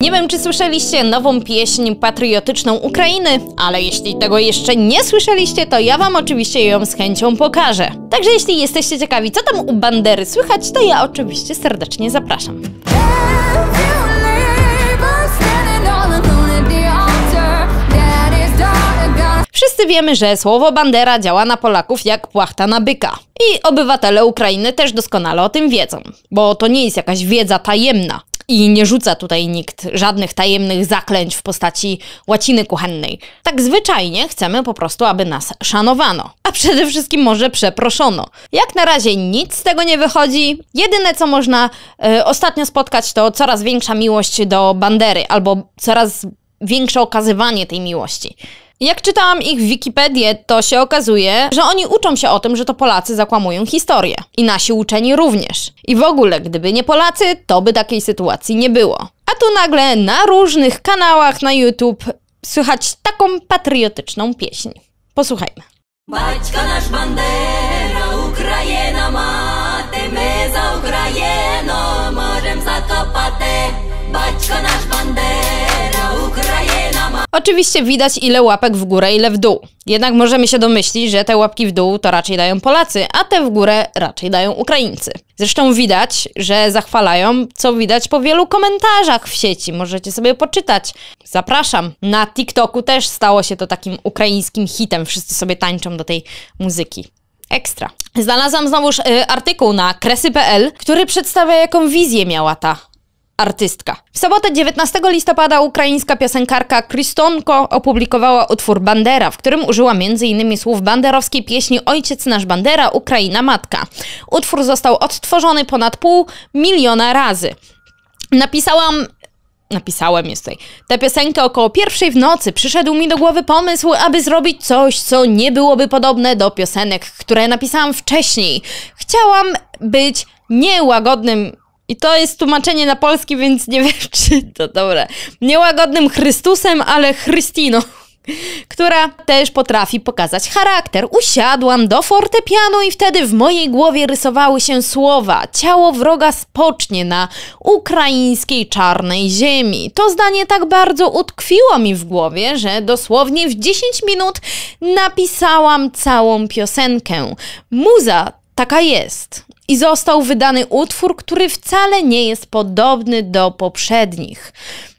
Nie wiem, czy słyszeliście nową pieśń patriotyczną Ukrainy, ale jeśli tego jeszcze nie słyszeliście, to ja Wam oczywiście ją z chęcią pokażę. Także jeśli jesteście ciekawi, co tam u Bandery słychać, to ja oczywiście serdecznie zapraszam. Wszyscy wiemy, że słowo bandera działa na Polaków jak płachta na byka. I obywatele Ukrainy też doskonale o tym wiedzą, bo to nie jest jakaś wiedza tajemna. I nie rzuca tutaj nikt żadnych tajemnych zaklęć w postaci łaciny kuchennej. Tak zwyczajnie chcemy po prostu, aby nas szanowano, a przede wszystkim może przeproszono. Jak na razie nic z tego nie wychodzi. Jedyne co można y, ostatnio spotkać to coraz większa miłość do Bandery albo coraz większe okazywanie tej miłości. Jak czytałam ich w Wikipedię, to się okazuje, że oni uczą się o tym, że to Polacy zakłamują historię. I nasi uczeni również. I w ogóle, gdyby nie Polacy, to by takiej sytuacji nie było. A tu nagle na różnych kanałach na YouTube słychać taką patriotyczną pieśń. Posłuchajmy. Baćka nasz bandera, Ukraina mate, my za Ukrainą możem zakopate. Baćka nasz bandera. Oczywiście widać ile łapek w górę, ile w dół. Jednak możemy się domyślić, że te łapki w dół to raczej dają Polacy, a te w górę raczej dają Ukraińcy. Zresztą widać, że zachwalają, co widać po wielu komentarzach w sieci. Możecie sobie poczytać. Zapraszam. Na TikToku też stało się to takim ukraińskim hitem. Wszyscy sobie tańczą do tej muzyki. Ekstra. Znalazłam znowuż y, artykuł na kresy.pl, który przedstawia, jaką wizję miała ta artystka. W sobotę 19 listopada ukraińska piosenkarka Kristonko opublikowała utwór Bandera, w którym użyła m.in. słów banderowskiej pieśni Ojciec nasz Bandera, Ukraina matka. Utwór został odtworzony ponad pół miliona razy. Napisałam napisałem jest tutaj, tę piosenkę około pierwszej w nocy przyszedł mi do głowy pomysł, aby zrobić coś, co nie byłoby podobne do piosenek, które napisałam wcześniej. Chciałam być niełagodnym i to jest tłumaczenie na polski, więc nie wiem, czy to dobre. Niełagodnym Chrystusem, ale Chrystiną która też potrafi pokazać charakter. Usiadłam do fortepianu i wtedy w mojej głowie rysowały się słowa: Ciało wroga spocznie na ukraińskiej czarnej ziemi. To zdanie tak bardzo utkwiło mi w głowie, że dosłownie w 10 minut napisałam całą piosenkę. Muza taka jest i został wydany utwór, który wcale nie jest podobny do poprzednich.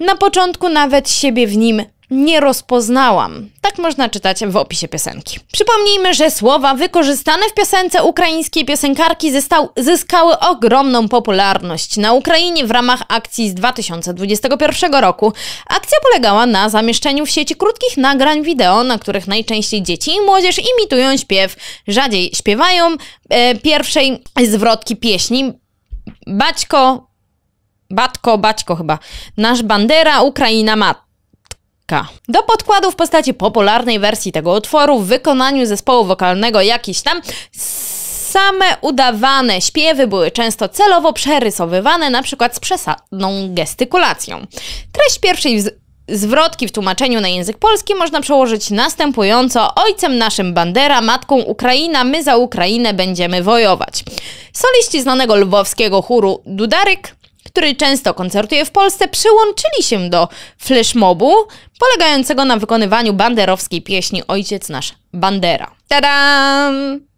Na początku nawet siebie w nim nie rozpoznałam. Tak można czytać w opisie piosenki. Przypomnijmy, że słowa wykorzystane w piosence ukraińskiej piosenkarki zystał, zyskały ogromną popularność na Ukrainie w ramach akcji z 2021 roku. Akcja polegała na zamieszczeniu w sieci krótkich nagrań wideo, na których najczęściej dzieci i młodzież imitują śpiew, rzadziej śpiewają e, pierwszej zwrotki pieśni. Baćko, Batko, Baćko chyba. Nasz bandera, Ukraina mat. Do podkładu w postaci popularnej wersji tego utworu w wykonaniu zespołu wokalnego jakiś tam same udawane śpiewy były często celowo przerysowywane, na przykład z przesadną gestykulacją. Treść pierwszej zwrotki w tłumaczeniu na język polski można przełożyć następująco: Ojcem naszym Bandera, matką Ukraina, my za Ukrainę będziemy wojować. Soliści znanego lwowskiego chóru Dudaryk który często koncertuje w Polsce, przyłączyli się do flashmobu polegającego na wykonywaniu banderowskiej pieśni Ojciec Nasz Bandera. Tada!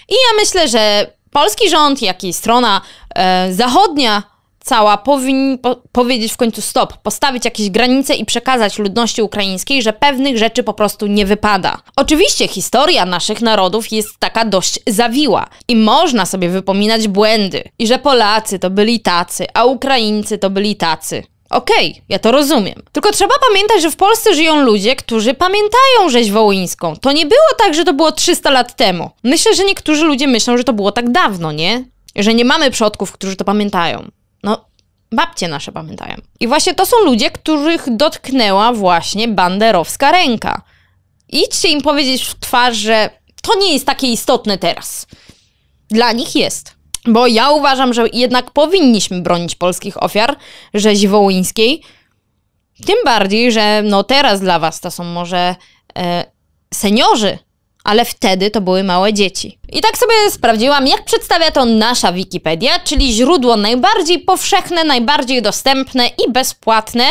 I ja myślę, że polski rząd, jak i strona e, zachodnia cała powinni po powiedzieć w końcu stop, postawić jakieś granice i przekazać ludności ukraińskiej, że pewnych rzeczy po prostu nie wypada. Oczywiście historia naszych narodów jest taka dość zawiła i można sobie wypominać błędy i że Polacy to byli tacy, a Ukraińcy to byli tacy. Okej, okay, ja to rozumiem. Tylko trzeba pamiętać, że w Polsce żyją ludzie, którzy pamiętają rzeź wołyńską. To nie było tak, że to było 300 lat temu. Myślę, że niektórzy ludzie myślą, że to było tak dawno, nie? Że nie mamy przodków, którzy to pamiętają. No, babcie nasze pamiętają. I właśnie to są ludzie, których dotknęła właśnie banderowska ręka. Idźcie im powiedzieć w twarz, że to nie jest takie istotne teraz. Dla nich jest. Bo ja uważam, że jednak powinniśmy bronić polskich ofiar rzezi wołyńskiej. Tym bardziej, że no teraz dla was to są może e, seniorzy, ale wtedy to były małe dzieci. I tak sobie sprawdziłam, jak przedstawia to nasza Wikipedia, czyli źródło najbardziej powszechne, najbardziej dostępne i bezpłatne,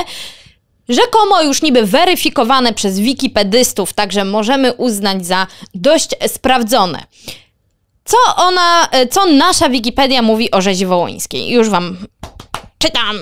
rzekomo już niby weryfikowane przez wikipedystów, także możemy uznać za dość sprawdzone. Co ona, e, co nasza Wikipedia mówi o rzezi wołońskiej? Już wam czytam.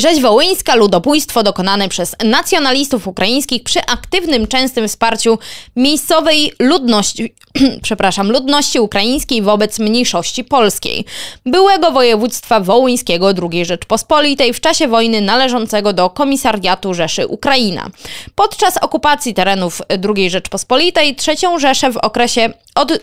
Rzeź wołyńska, ludobójstwo dokonane przez nacjonalistów ukraińskich przy aktywnym, częstym wsparciu miejscowej ludności, przepraszam, ludności ukraińskiej wobec mniejszości polskiej, byłego województwa wołyńskiego II Rzeczpospolitej w czasie wojny należącego do Komisariatu Rzeszy Ukraina. Podczas okupacji terenów II Rzeczpospolitej III Rzeszę w okresie od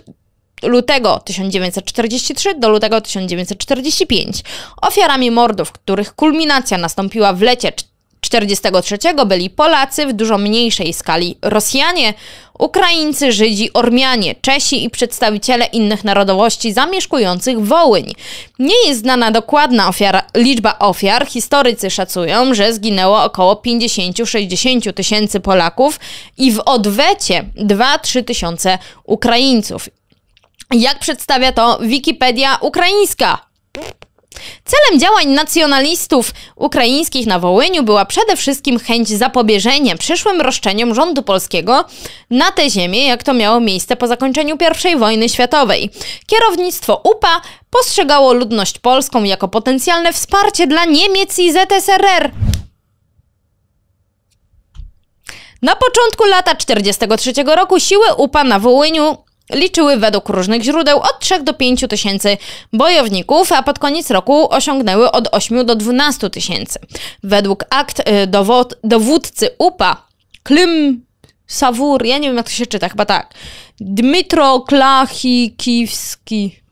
lutego 1943 do lutego 1945. Ofiarami mordów, których kulminacja nastąpiła w lecie 1943 byli Polacy, w dużo mniejszej skali Rosjanie, Ukraińcy, Żydzi, Ormianie, Czesi i przedstawiciele innych narodowości zamieszkujących Wołyń. Nie jest znana dokładna ofiara, liczba ofiar. Historycy szacują, że zginęło około 50-60 tysięcy Polaków i w odwecie 2-3 tysiące Ukraińców jak przedstawia to Wikipedia ukraińska. Celem działań nacjonalistów ukraińskich na Wołyniu była przede wszystkim chęć zapobieżenia przyszłym roszczeniom rządu polskiego na tę ziemię, jak to miało miejsce po zakończeniu I wojny światowej. Kierownictwo UPA postrzegało ludność polską jako potencjalne wsparcie dla Niemiec i ZSRR. Na początku lata 1943 roku siły UPA na Wołyniu liczyły według różnych źródeł od 3 do 5 tysięcy bojowników, a pod koniec roku osiągnęły od 8 do 12 tysięcy. Według akt y, dowod, dowódcy UPA Klim Sawur, ja nie wiem jak to się czyta, chyba tak, Dmytro Klachikiwski.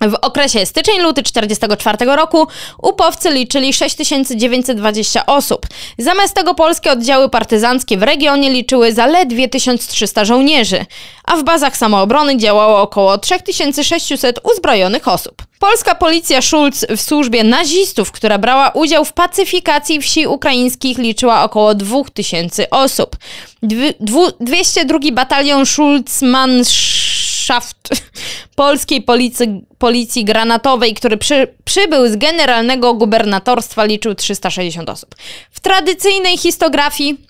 W okresie styczeń-luty 1944 roku upowcy liczyli 6920 osób. Zamiast tego polskie oddziały partyzanckie w regionie liczyły zaledwie 1300 żołnierzy, a w bazach samoobrony działało około 3600 uzbrojonych osób. Polska policja Schulz w służbie nazistów, która brała udział w pacyfikacji wsi ukraińskich, liczyła około 2000 osób. 202 Batalion schulz Mansch. Schaft polskiej policji, policji granatowej, który przy, przybył z generalnego gubernatorstwa, liczył 360 osób. W tradycyjnej histografii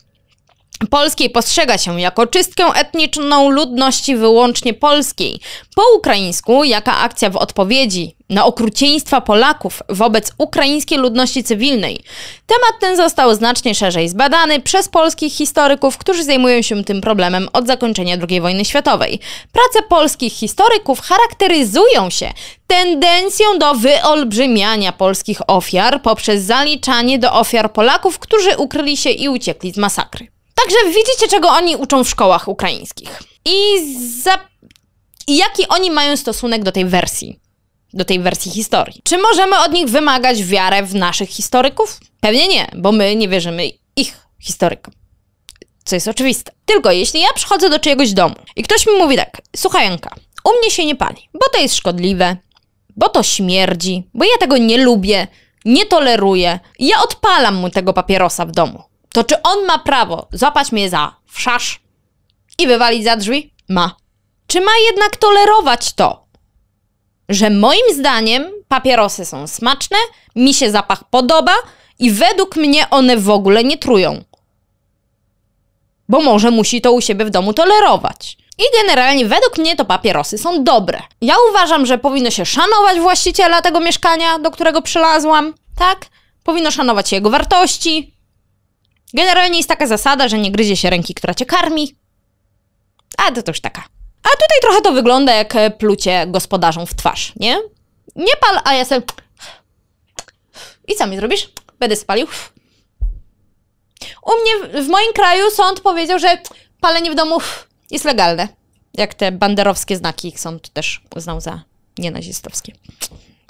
polskiej postrzega się jako czystkę etniczną ludności wyłącznie polskiej. Po ukraińsku, jaka akcja w odpowiedzi na okrucieństwa Polaków wobec ukraińskiej ludności cywilnej. Temat ten został znacznie szerzej zbadany przez polskich historyków, którzy zajmują się tym problemem od zakończenia II wojny światowej. Prace polskich historyków charakteryzują się tendencją do wyolbrzymiania polskich ofiar poprzez zaliczanie do ofiar Polaków, którzy ukryli się i uciekli z masakry. Także widzicie, czego oni uczą w szkołach ukraińskich. I, za... I jaki oni mają stosunek do tej wersji do tej wersji historii. Czy możemy od nich wymagać wiarę w naszych historyków? Pewnie nie, bo my nie wierzymy ich historykom. Co jest oczywiste. Tylko jeśli ja przychodzę do czyjegoś domu i ktoś mi mówi tak, słuchaj Janka, u mnie się nie pali, bo to jest szkodliwe, bo to śmierdzi, bo ja tego nie lubię, nie toleruję. Ja odpalam mu tego papierosa w domu to czy on ma prawo złapać mnie za wszasz i wywalić za drzwi? Ma. Czy ma jednak tolerować to, że moim zdaniem papierosy są smaczne, mi się zapach podoba i według mnie one w ogóle nie trują? Bo może musi to u siebie w domu tolerować. I generalnie według mnie to papierosy są dobre. Ja uważam, że powinno się szanować właściciela tego mieszkania, do którego przylazłam, tak? Powinno szanować jego wartości, Generalnie jest taka zasada, że nie gryzie się ręki, która cię karmi. A to, to już taka. A tutaj trochę to wygląda jak e, plucie gospodarzą w twarz, nie? Nie pal, a ja sobie... I co mi zrobisz? Będę spalił. U mnie, w moim kraju sąd powiedział, że palenie w domu jest legalne. Jak te banderowskie znaki, sąd też uznał za nienazistowskie.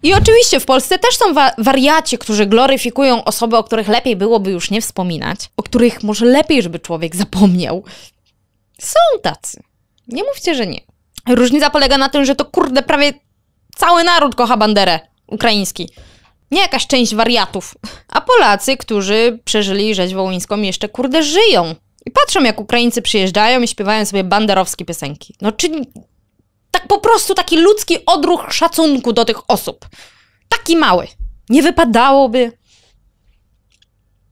I oczywiście w Polsce też są wa wariaci, którzy gloryfikują osoby, o których lepiej byłoby już nie wspominać, o których może lepiej, żeby człowiek zapomniał. Są tacy. Nie mówcie, że nie. Różnica polega na tym, że to kurde prawie cały naród kocha banderę ukraiński. Nie jakaś część wariatów. A Polacy, którzy przeżyli rzeź wołyńską jeszcze kurde żyją. I patrzą jak Ukraińcy przyjeżdżają i śpiewają sobie banderowskie piosenki. No czy tak po prostu taki ludzki odruch szacunku do tych osób. Taki mały. Nie wypadałoby.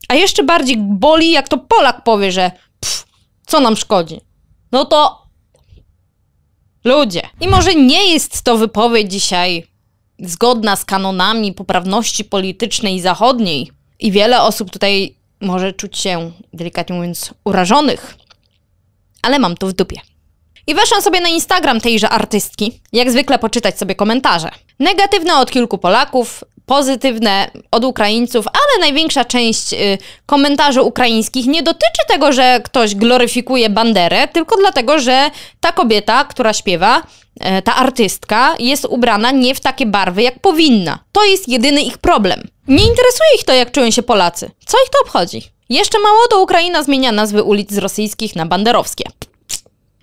A jeszcze bardziej boli, jak to Polak powie, że pff, co nam szkodzi. No to ludzie. I może nie jest to wypowiedź dzisiaj zgodna z kanonami poprawności politycznej i zachodniej. I wiele osób tutaj może czuć się, delikatnie mówiąc, urażonych. Ale mam to w dupie. I weszłam sobie na Instagram tejże artystki, jak zwykle poczytać sobie komentarze. Negatywne od kilku Polaków, pozytywne od Ukraińców, ale największa część y, komentarzy ukraińskich nie dotyczy tego, że ktoś gloryfikuje banderę, tylko dlatego, że ta kobieta, która śpiewa, y, ta artystka jest ubrana nie w takie barwy, jak powinna. To jest jedyny ich problem. Nie interesuje ich to, jak czują się Polacy. Co ich to obchodzi? Jeszcze mało to Ukraina zmienia nazwy ulic z rosyjskich na banderowskie.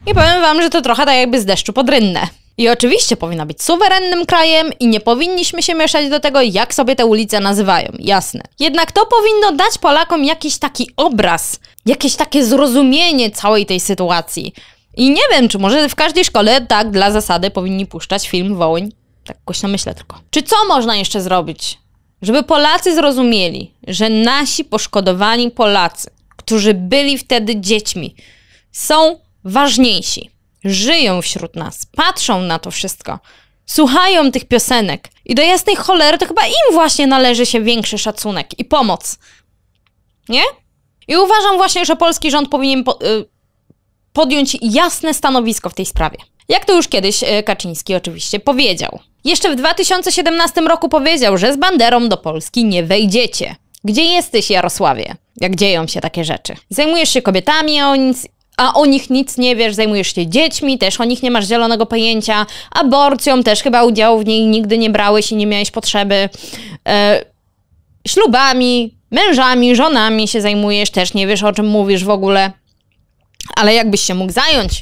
I powiem wam, że to trochę tak jakby z deszczu pod rynnę. I oczywiście powinna być suwerennym krajem i nie powinniśmy się mieszać do tego, jak sobie te ulice nazywają, jasne. Jednak to powinno dać Polakom jakiś taki obraz, jakieś takie zrozumienie całej tej sytuacji. I nie wiem, czy może w każdej szkole tak dla zasady powinni puszczać film Wołyń. Tak głośno myślę tylko. Czy co można jeszcze zrobić, żeby Polacy zrozumieli, że nasi poszkodowani Polacy, którzy byli wtedy dziećmi, są ważniejsi. Żyją wśród nas, patrzą na to wszystko, słuchają tych piosenek i do jasnej cholery to chyba im właśnie należy się większy szacunek i pomoc. Nie? I uważam właśnie, że polski rząd powinien po, y, podjąć jasne stanowisko w tej sprawie. Jak to już kiedyś y, Kaczyński oczywiście powiedział. Jeszcze w 2017 roku powiedział, że z banderą do Polski nie wejdziecie. Gdzie jesteś, Jarosławie? Jak dzieją się takie rzeczy? Zajmujesz się kobietami, a nic? a o nich nic nie wiesz, zajmujesz się dziećmi, też o nich nie masz zielonego pojęcia, aborcją też chyba udziału w niej nigdy nie brałeś i nie miałeś potrzeby, e, ślubami, mężami, żonami się zajmujesz, też nie wiesz o czym mówisz w ogóle, ale jakbyś się mógł zająć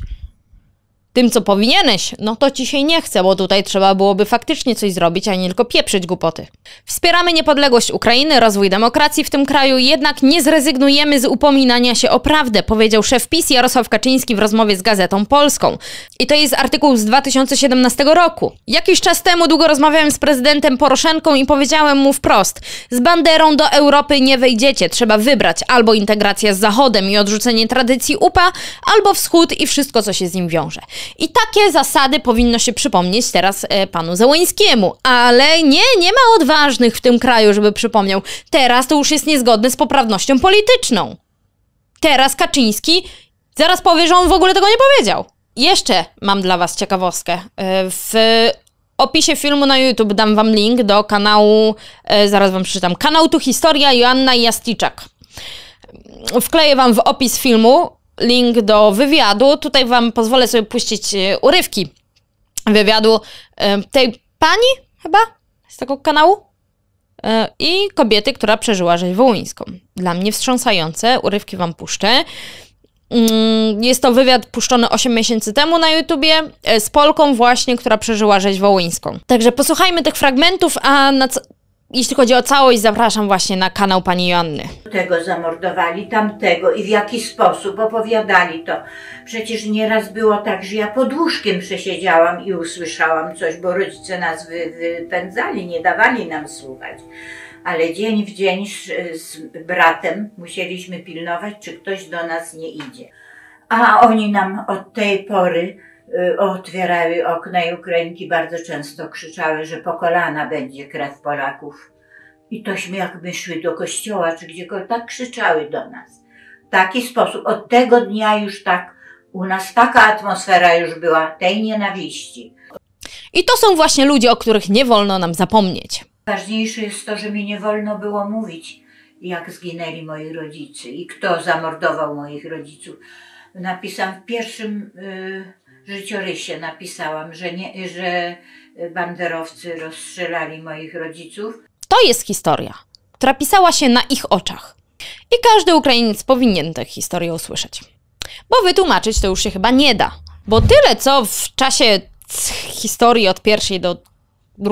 tym, co powinieneś, no to ci się nie chce, bo tutaj trzeba byłoby faktycznie coś zrobić, a nie tylko pieprzyć głupoty. Wspieramy niepodległość Ukrainy, rozwój demokracji w tym kraju, jednak nie zrezygnujemy z upominania się o prawdę, powiedział szef PiS Jarosław Kaczyński w rozmowie z Gazetą Polską. I to jest artykuł z 2017 roku. Jakiś czas temu długo rozmawiałem z prezydentem Poroszenką i powiedziałem mu wprost, z banderą do Europy nie wejdziecie, trzeba wybrać albo integrację z Zachodem i odrzucenie tradycji UPA, albo wschód i wszystko, co się z nim wiąże. I takie zasady powinno się przypomnieć teraz e, panu Załońskiemu. Ale nie, nie ma odważnych w tym kraju, żeby przypomniał. Teraz to już jest niezgodne z poprawnością polityczną. Teraz Kaczyński zaraz powie, że on w ogóle tego nie powiedział. Jeszcze mam dla was ciekawostkę. E, w opisie filmu na YouTube dam wam link do kanału, e, zaraz wam przeczytam, kanał Tu Historia Joanna Jasticzak. Wkleję wam w opis filmu link do wywiadu. Tutaj Wam pozwolę sobie puścić e, urywki wywiadu e, tej pani, chyba, z tego kanału. E, I kobiety, która przeżyła rzeź wołyńską. Dla mnie wstrząsające, urywki Wam puszczę. Mm, jest to wywiad puszczony 8 miesięcy temu na YouTubie z Polką właśnie, która przeżyła rzeź wołyńską. Także posłuchajmy tych fragmentów, a na, jeśli chodzi o całość, zapraszam właśnie na kanał pani Joanny. Tego zamordowali, tamtego i w jaki sposób opowiadali to. Przecież nieraz było tak, że ja pod łóżkiem przesiedziałam i usłyszałam coś, bo rodzice nas wypędzali, nie dawali nam słuchać. Ale dzień w dzień z, z bratem musieliśmy pilnować, czy ktoś do nas nie idzie. A oni nam od tej pory Y, otwierały okna i Ukrainki bardzo często krzyczały, że po kolana będzie krew Polaków. I tośmy jak szły do kościoła, czy gdziekolwiek, tak krzyczały do nas. W taki sposób. Od tego dnia już tak, u nas taka atmosfera już była, tej nienawiści. I to są właśnie ludzie, o których nie wolno nam zapomnieć. Ważniejsze jest to, że mi nie wolno było mówić, jak zginęli moi rodzice i kto zamordował moich rodziców. Napisam w pierwszym... Yy życiorysie napisałam, że, nie, że banderowcy rozstrzelali moich rodziców. To jest historia, która pisała się na ich oczach. I każdy Ukrainiec powinien tę historię usłyszeć. Bo wytłumaczyć to już się chyba nie da. Bo tyle, co w czasie historii od pierwszej do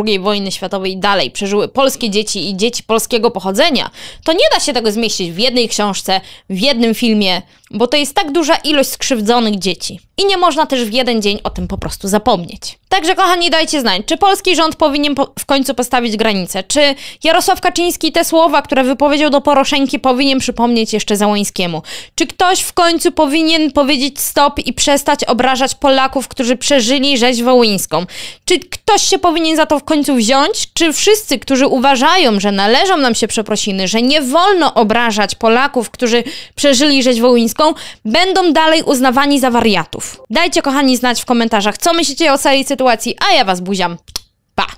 II wojny światowej i dalej przeżyły polskie dzieci i dzieci polskiego pochodzenia, to nie da się tego zmieścić w jednej książce, w jednym filmie, bo to jest tak duża ilość skrzywdzonych dzieci. I nie można też w jeden dzień o tym po prostu zapomnieć. Także kochani, dajcie znać, czy polski rząd powinien po w końcu postawić granicę? Czy Jarosław Kaczyński te słowa, które wypowiedział do Poroszenki, powinien przypomnieć jeszcze Załońskiemu? Czy ktoś w końcu powinien powiedzieć stop i przestać obrażać Polaków, którzy przeżyli rzeź wołyńską? Czy ktoś się powinien za to w końcu wziąć? Czy wszyscy, którzy uważają, że należą nam się przeprosiny, że nie wolno obrażać Polaków, którzy przeżyli rzeź wołyńską, będą dalej uznawani za wariatów. Dajcie, kochani, znać w komentarzach, co myślicie o całej sytuacji, a ja was buziam. Pa!